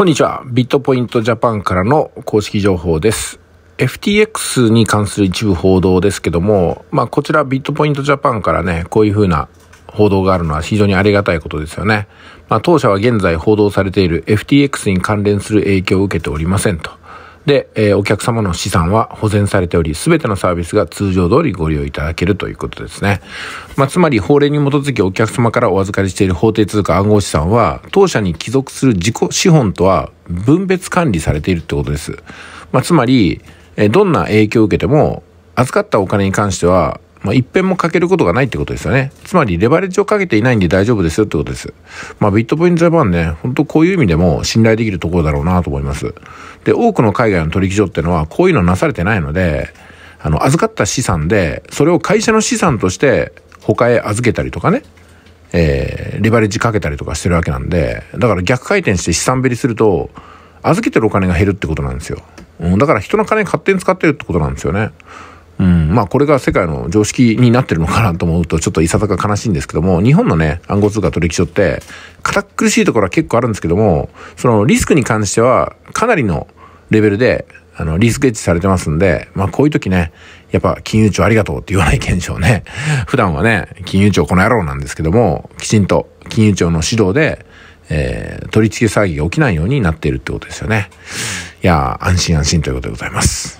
こんにちは。ビットポイントジャパンからの公式情報です。FTX に関する一部報道ですけども、まあこちらビットポイントジャパンからね、こういうふうな報道があるのは非常にありがたいことですよね。まあ当社は現在報道されている FTX に関連する影響を受けておりませんと。で、えー、お客様の資産は保全されており、すべてのサービスが通常通りご利用いただけるということですね。まあ、つまり法令に基づきお客様からお預かりしている法定通貨暗号資産は、当社に帰属する自己資本とは分別管理されているってことです。まあ、つまり、えー、どんな影響を受けても、預かったお金に関しては、まあ、一辺もかけることがないってことですよね。つまり、レバレッジをかけていないんで大丈夫ですよってことです。まあ、ビットポイントジャパンね、本当こういう意味でも信頼できるところだろうなと思います。で、多くの海外の取引所ってのは、こういうのなされてないので、あの、預かった資産で、それを会社の資産として、他へ預けたりとかね、えー、レバレッジかけたりとかしてるわけなんで、だから逆回転して資産減りすると、預けてるお金が減るってことなんですよ。うん、だから人の金勝手に使ってるってことなんですよね。うん、まあこれが世界の常識になってるのかなと思うとちょっといささか悲しいんですけども、日本のね、暗号通貨取引所って、堅苦しいところは結構あるんですけども、そのリスクに関してはかなりのレベルで、あの、リスクエッジされてますんで、まあこういう時ね、やっぱ金融庁ありがとうって言わない現象ね、普段はね、金融庁この野郎なんですけども、きちんと金融庁の指導で、えー、取り付け騒ぎが起きないようになっているってことですよね。いや安心安心ということでございます。